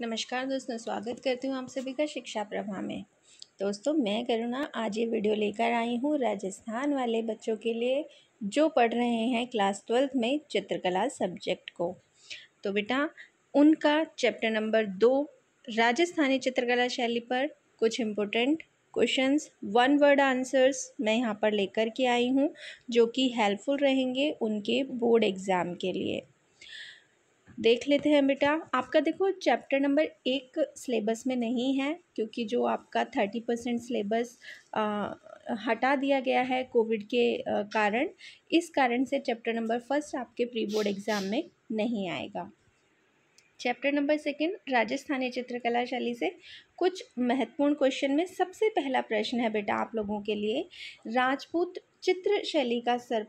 नमस्कार दोस्तों स्वागत करती हूँ आप सभी का शिक्षा प्रभा में दोस्तों मैं करुणा आज ये वीडियो लेकर आई हूँ राजस्थान वाले बच्चों के लिए जो पढ़ रहे हैं क्लास ट्वेल्थ में चित्रकला सब्जेक्ट को तो बेटा उनका चैप्टर नंबर दो राजस्थानी चित्रकला शैली पर कुछ important questions one word answers मैं यहाँ पर लेकर के आई हूँ जो कि हेल्पफुल रहेंगे उनके बोर्ड एग्ज़ाम के लिए देख लेते हैं बेटा आपका देखो चैप्टर नंबर एक सिलेबस में नहीं है क्योंकि जो आपका थर्टी परसेंट सिलेबस हटा दिया गया है कोविड के कारण इस कारण से चैप्टर नंबर फर्स्ट आपके प्री बोर्ड एग्ज़ाम में नहीं आएगा चैप्टर नंबर सेकेंड राजस्थानी चित्रकला शैली से कुछ महत्वपूर्ण क्वेश्चन में सबसे पहला प्रश्न है बेटा आप लोगों के लिए राजपूत चित्र शैली का सर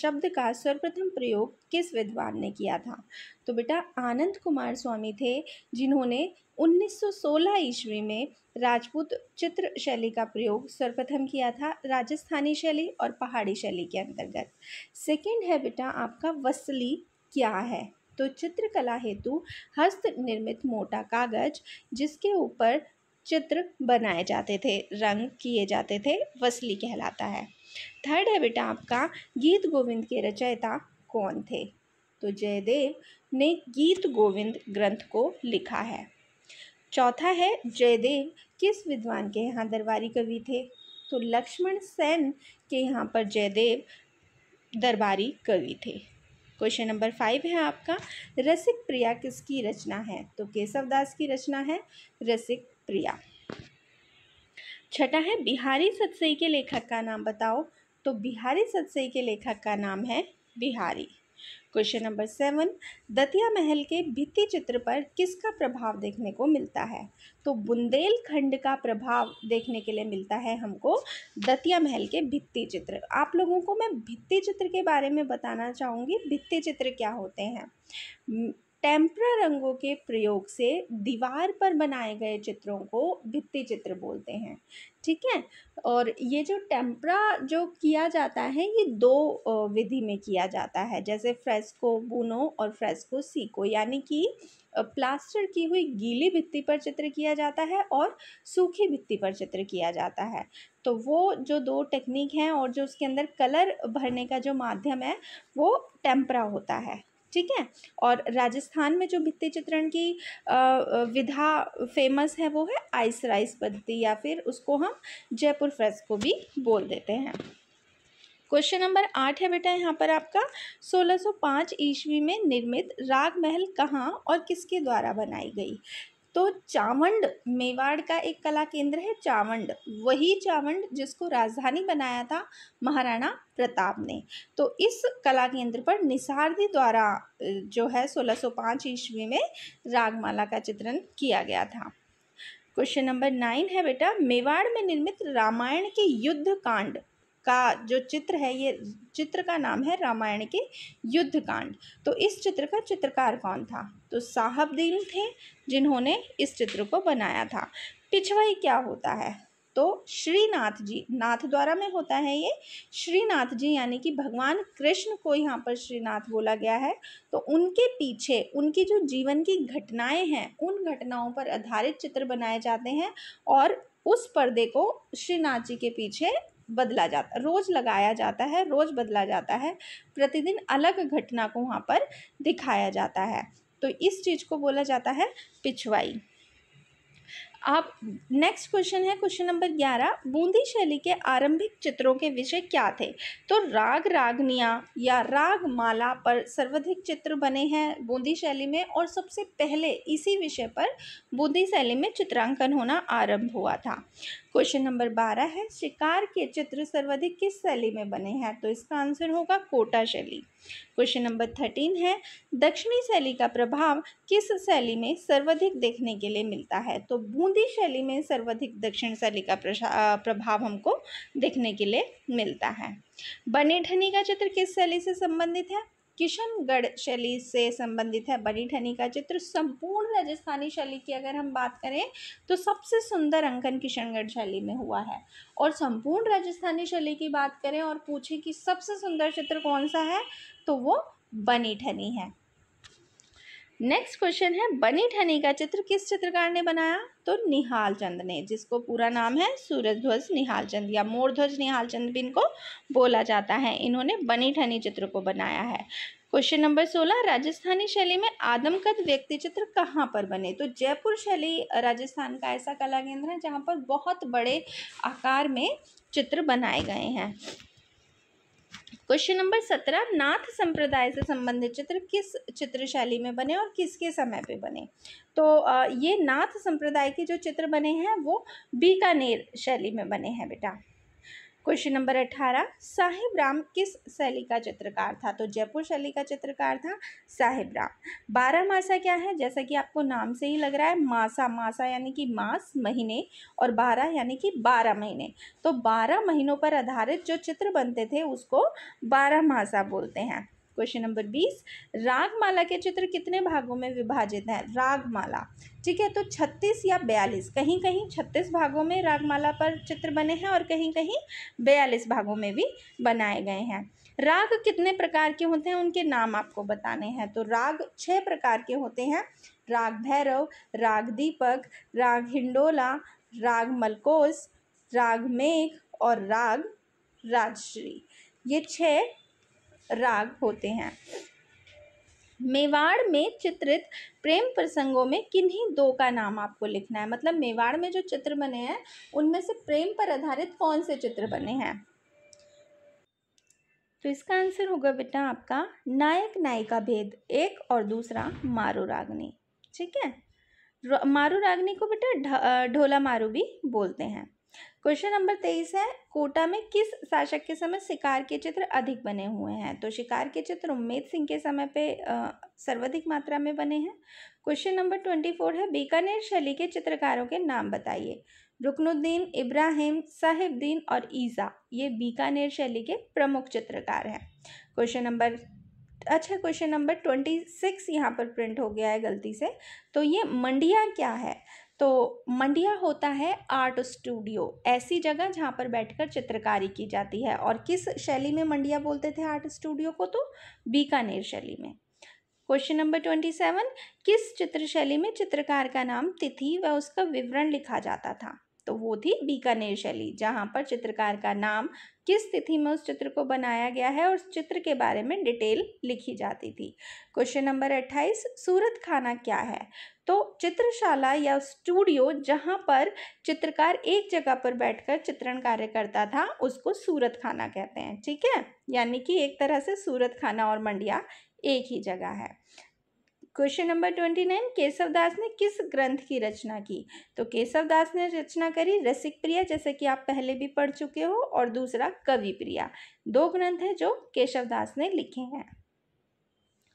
शब्द का सर्वप्रथम प्रयोग किस विद्वान ने किया था तो बेटा आनंद कुमार स्वामी थे जिन्होंने 1916 ईस्वी में राजपूत चित्र शैली का प्रयोग सर्वप्रथम किया था राजस्थानी शैली और पहाड़ी शैली के अंतर्गत सेकंड है बेटा आपका वसली क्या है तो चित्रकला हेतु हस्त निर्मित मोटा कागज जिसके ऊपर चित्र बनाए जाते थे रंग किए जाते थे वसली कहलाता है थर्ड है बेटा आपका गीत गोविंद के रचयिता कौन थे तो जयदेव ने गीत गोविंद ग्रंथ को लिखा है चौथा है जयदेव किस विद्वान के यहाँ दरबारी कवि थे तो लक्ष्मण सेन के यहाँ पर जयदेव दरबारी कवि थे क्वेश्चन नंबर फाइव है आपका रसिक प्रिया किसकी रचना है तो केशव दास की रचना है रसिक प्रिया छठा है बिहारी सतसई के लेखक का नाम बताओ तो बिहारी सतसई के लेखक का नाम है Bihari question number seven Datia महल के भित्ति चित्र पर किसका प्रभाव देखने को मिलता है तो बुंदेलखंड का प्रभाव देखने के लिए मिलता है हमको दतिया महल के भित्ति चित्र आप लोगों को मैं भित्ति चित्र के बारे में बताना चाहूँगी भित्ति चित्र क्या होते हैं टेम्परा रंगों के प्रयोग से दीवार पर बनाए गए चित्रों को भित्ति चित्र बोलते हैं ठीक है और ये जो टेम्परा जो किया जाता है ये दो विधि में किया जाता है जैसे फ्रेस्को बुनो और फ्रेस्को सीको यानी कि प्लास्टर की हुई गीली भित्ति पर चित्र किया जाता है और सूखी भित्ति पर चित्र किया जाता है तो वो जो दो टेक्निक हैं और जो उसके अंदर कलर भरने का जो माध्यम है वो टेम्परा होता है ठीक है और राजस्थान में जो भित्ति चित्रण की विधा फेमस है वो है आइस राइस पद्धति या फिर उसको हम जयपुर फ्रेस्को भी बोल देते हैं क्वेश्चन नंबर आठ है बेटा यहाँ पर आपका 1605 ईस्वी में निर्मित राग महल कहाँ और किसके द्वारा बनाई गई तो चावंड मेवाड़ का एक कला केंद्र है चावंड वही चावंड जिसको राजधानी बनाया था महाराणा प्रताप ने तो इस कला केंद्र पर निसारदी द्वारा जो है 1605 ईस्वी में रागमाला का चित्रण किया गया था क्वेश्चन नंबर नाइन है बेटा मेवाड़ में निर्मित रामायण के युद्ध कांड का जो चित्र है ये चित्र का नाम है रामायण के युद्ध कांड तो इस चित्र का चित्रकार कौन था तो साहब दिल थे जिन्होंने इस चित्र को बनाया था पिछवाई क्या होता है तो श्रीनाथ जी नाथ द्वारा में होता है ये श्रीनाथ जी यानी कि भगवान कृष्ण को यहाँ पर श्रीनाथ बोला गया है तो उनके पीछे उनकी जो जीवन की घटनाएं हैं उन घटनाओं पर आधारित चित्र बनाए जाते हैं और उस पर्दे को श्रीनाथ जी के पीछे बदला जाता रोज़ लगाया जाता है रोज़ बदला जाता है प्रतिदिन अलग घटना को वहाँ पर दिखाया जाता है तो इस चीज़ को बोला जाता है पिछवाई आप नेक्स्ट क्वेश्चन है क्वेश्चन नंबर ग्यारह बूंदी शैली के आरंभिक चित्रों के विषय क्या थे तो राग रागनिया या राग माला पर सर्वाधिक चित्र बने हैं बूंदी शैली में और सबसे पहले इसी विषय पर बूंदी शैली में चित्रांकन होना आरंभ हुआ था क्वेश्चन नंबर बारह है शिकार के चित्र सर्वाधिक किस शैली में बने हैं तो इसका आंसर होगा कोटा शैली क्वेश्चन नंबर थर्टीन है दक्षिणी शैली का प्रभाव किस शैली में सर्वाधिक देखने के लिए मिलता है तो बूंदी शैली में सर्वाधिक दक्षिण शैली का प्रभाव हमको देखने के लिए मिलता है बने ठनी का चित्र किस शैली से संबंधित है किशनगढ़ शैली से संबंधित है बनी ठनी का चित्र संपूर्ण राजस्थानी शैली की अगर हम बात करें तो सबसे सुंदर अंकन किशनगढ़ शैली में हुआ है और संपूर्ण राजस्थानी शैली की बात करें और पूछें कि सबसे सुंदर चित्र कौन सा है तो वो बनी ठनी है नेक्स्ट क्वेश्चन है बनी ठनी का चित्र किस चित्रकार ने बनाया तो निहाल चंद ने जिसको पूरा नाम है सूरज ध्वज निहाल चंद या मोर ध्वज निहाल चंद भी इनको बोला जाता है इन्होंने बनी ठनी चित्र को बनाया है क्वेश्चन नंबर सोलह राजस्थानी शैली में आदमकद व्यक्ति चित्र कहाँ पर बने तो जयपुर शैली राजस्थान का ऐसा कला केंद्र है जहाँ पर बहुत बड़े आकार में चित्र बनाए गए हैं क्वेश्चन नंबर सत्रह नाथ संप्रदाय से संबंधित चित्र किस चित्रशैली में बने और किसके समय पे बने तो ये नाथ संप्रदाय के जो चित्र बने हैं वो बीकानेर शैली में बने हैं बेटा क्वेश्चन नंबर अठारह साहिब राम किस शैली का चित्रकार था तो जयपुर शैली का चित्रकार था साहिब राम बारह मासा क्या है जैसा कि आपको नाम से ही लग रहा है मासा मासा यानी कि मास महीने और बारह यानी कि बारह महीने तो बारह महीनों पर आधारित जो चित्र बनते थे उसको बारह मासा बोलते हैं क्वेश्चन नंबर बीस रागमाला के चित्र कितने भागों में विभाजित हैं रागमाला ठीक है तो छत्तीस या बयालीस कहीं कहीं छत्तीस भागों में रागमाला पर चित्र बने हैं और कहीं कहीं बयालीस भागों में भी बनाए गए हैं राग कितने प्रकार के होते हैं उनके नाम आपको बताने हैं तो राग छः प्रकार के होते हैं राग भैरव राग दीपक राग हिंडोला राग मलकोस राग मेघ और राग राजश्री ये छः राग होते हैं मेवाड़ में चित्रित प्रेम प्रसंगों में किन्हीं दो का नाम आपको लिखना है मतलब मेवाड़ में जो चित्र बने हैं उनमें से प्रेम पर आधारित कौन से चित्र बने हैं तो इसका आंसर होगा बेटा आपका नायक नायिका भेद एक और दूसरा मारू रागनी ठीक है मारू रागनी को बेटा ढोला मारू भी बोलते हैं क्वेश्चन नंबर तेईस है कोटा में किस शासक के समय शिकार के चित्र अधिक बने हुए हैं तो शिकार के चित्र उम्मेद सिंह के समय पे सर्वाधिक मात्रा में बने हैं क्वेश्चन नंबर ट्वेंटी फोर है बीकानेर शैली के चित्रकारों के नाम बताइए रुकनुद्दीन इब्राहिम साहिबद्दीन और ईसा ये बीकानेर शैली के प्रमुख चित्रकार हैं क्वेश्चन नंबर अच्छा क्वेश्चन नंबर ट्वेंटी सिक्स यहाँ पर प्रिंट हो गया है गलती से तो ये मंडिया क्या है तो मंडिया होता है आर्ट स्टूडियो ऐसी जगह जहाँ पर बैठकर चित्रकारी की जाती है और किस शैली में मंडिया बोलते थे आर्ट स्टूडियो को तो बीकानेर शैली में क्वेश्चन नंबर ट्वेंटी सेवन किस चित्रशैली में चित्रकार का नाम तिथि व उसका विवरण लिखा जाता था तो वो थी बीकानेर शैली जहाँ पर चित्रकार का नाम किस तिथि में उस चित्र को बनाया गया है और उस चित्र के बारे में डिटेल लिखी जाती थी क्वेश्चन नंबर अट्ठाईस सूरत खाना क्या है तो चित्रशाला या स्टूडियो जहाँ पर चित्रकार एक जगह पर बैठकर चित्रण कार्य करता था उसको सूरत खाना कहते हैं ठीक है यानी कि एक तरह से सूरत खाना और मंडिया एक ही जगह है question number twenty nine Keshavdas ने किस ग्रंथ की रचना की तो केशवदास ने रचना करी रसिक प्रिया जैसे कि आप पहले भी पढ़ चुके हो और दूसरा कवि प्रिया दो ग्रंथ हैं जो केशवदास ने लिखे हैं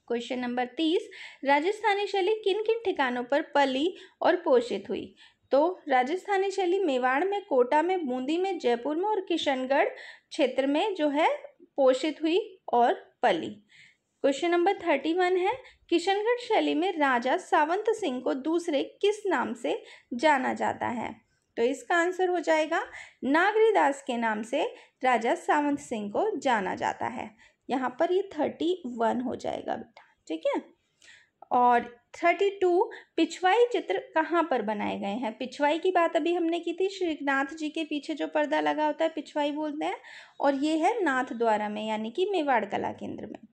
क्वेश्चन नंबर तीस राजस्थानी शैली किन किन ठिकानों पर पली और पोषित हुई तो राजस्थानी शैली मेवाड़ में कोटा में बूंदी में जयपुर में और किशनगढ़ क्षेत्र में जो है पोषित हुई और पली क्वेश्चन नंबर थर्टी वन है किशनगढ़ शैली में राजा सावंत सिंह को दूसरे किस नाम से जाना जाता है तो इसका आंसर हो जाएगा नागरीदास के नाम से राजा सावंत सिंह को जाना जाता है यहाँ पर ये थर्टी वन हो जाएगा बेटा ठीक है और थर्टी टू पिछवाई चित्र कहाँ पर बनाए गए हैं पिछवाई की बात अभी हमने की थी श्रीनाथ जी के पीछे जो पर्दा लगा होता है पिछवाई बोलते हैं और ये है नाथ द्वारा में यानी कि मेवाड़ कला केंद्र में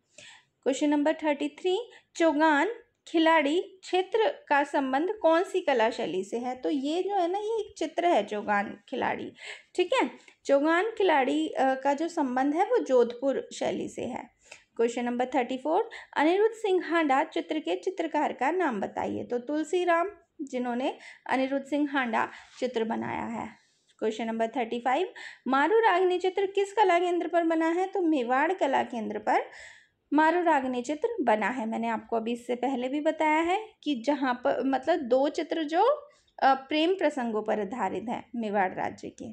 क्वेश्चन नंबर थर्टी थ्री चौगान खिलाड़ी क्षेत्र का संबंध कौन सी कला शैली से है तो ये जो है ना ये एक चित्र है चौगान खिलाड़ी ठीक है चौगान खिलाड़ी का जो संबंध है वो जोधपुर शैली से है question number thirty four Aniruddh Singh Handa चित्र के चित्रकार का नाम बताइए तो तुलसी राम जिन्होंने अनिरुद्ध सिंह हांडा चित्र बनाया है क्वेश्चन नंबर थर्टी फाइव मारू रागनी चित्र किस कला केंद्र पर बना है तो मेवाड़ कला केंद्र पर मारू रागिनी चित्र बना है मैंने आपको अभी इससे पहले भी बताया है कि जहाँ पर मतलब दो चित्र जो प्रेम प्रसंगों पर आधारित हैं मेवाड़ राज्य के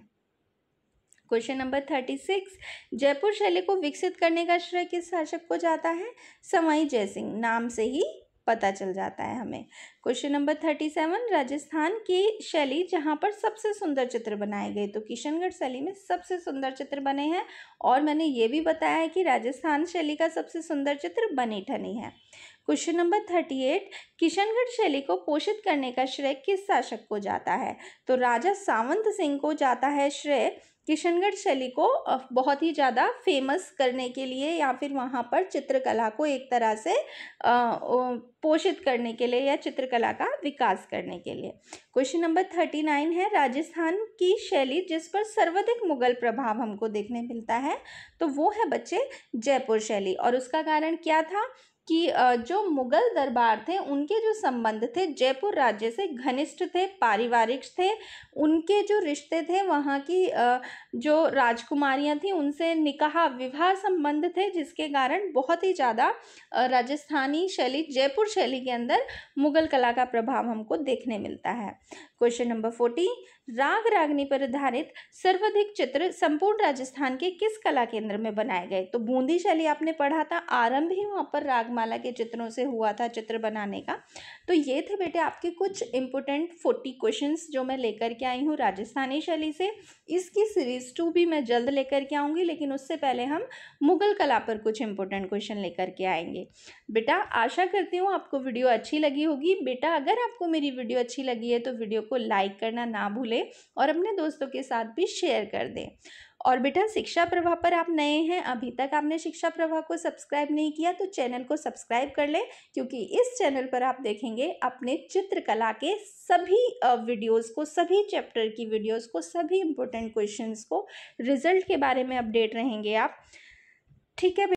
question number thirty six Jaipur शैली को विकसित करने का श्रेय किस शासक को जाता है समय जयसिंह नाम से ही पता चल जाता है हमें question number thirty seven Rajasthan की शैली जहाँ पर सबसे सुंदर चित्र बनाए गए तो किशनगढ़ शैली में सबसे सुंदर चित्र बने हैं और मैंने ये भी बताया है कि राजस्थान शैली का सबसे सुंदर चित्र बनी ठनी है question number thirty eight Kishangarh शैली को पोषित करने का श्रेय किस शासक को जाता है तो राजा सावंत सिंह को जाता है श्रेय किशनगढ़ शैली को बहुत ही ज़्यादा फेमस करने के लिए या फिर वहाँ पर चित्रकला को एक तरह से पोषित करने के लिए या चित्रकला का विकास करने के लिए क्वेश्चन नंबर थर्टी नाइन है राजस्थान की शैली जिस पर सर्वाधिक मुगल प्रभाव हमको देखने मिलता है तो वो है बच्चे जयपुर शैली और उसका कारण क्या था कि जो मुग़ल दरबार थे उनके जो संबंध थे जयपुर राज्य से घनिष्ठ थे पारिवारिक थे उनके जो रिश्ते थे वहाँ की जो राजकुमारियाँ थीं उनसे निकाह विवाह संबंध थे जिसके कारण बहुत ही ज़्यादा राजस्थानी शैली जयपुर शैली के अंदर मुग़ल कला का प्रभाव हमको देखने मिलता है क्वेश्चन नंबर फोर्टीन राग रागनी पर आधारित सर्वाधिक चित्र संपूर्ण राजस्थान के किस कला केंद्र में बनाए गए तो बूंदी शैली आपने पढ़ा था आरंभ ही वहाँ पर रागमाला के चित्रों से हुआ था चित्र बनाने का तो ये थे बेटे आपके कुछ इम्पोर्टेंट फोर्टी क्वेश्चन जो मैं लेकर के आई हूँ राजस्थानी शैली से इसकी सीरीज़ टू भी मैं जल्द लेकर के आऊँगी लेकिन उससे पहले हम मुगल कला पर कुछ इंपोर्टेंट क्वेश्चन लेकर के आएंगे बेटा आशा करती हूँ आपको वीडियो अच्छी लगी होगी बेटा अगर आपको मेरी वीडियो अच्छी लगी है तो वीडियो को लाइक करना ना भूल ले और अपने दोस्तों के साथ भी शेयर कर दें और बेटा शिक्षा प्रवाह पर आप नए हैं अभी तक आपने शिक्षा प्रवाह को सब्सक्राइब नहीं किया तो चैनल को सब्सक्राइब कर लें क्योंकि इस चैनल पर आप देखेंगे अपने चित्रकला के सभी वीडियोस को सभी चैप्टर की वीडियोस को सभी इम्पोर्टेंट क्वेश्चंस को रिजल्ट के बारे में अपडेट रहेंगे आप ठीक है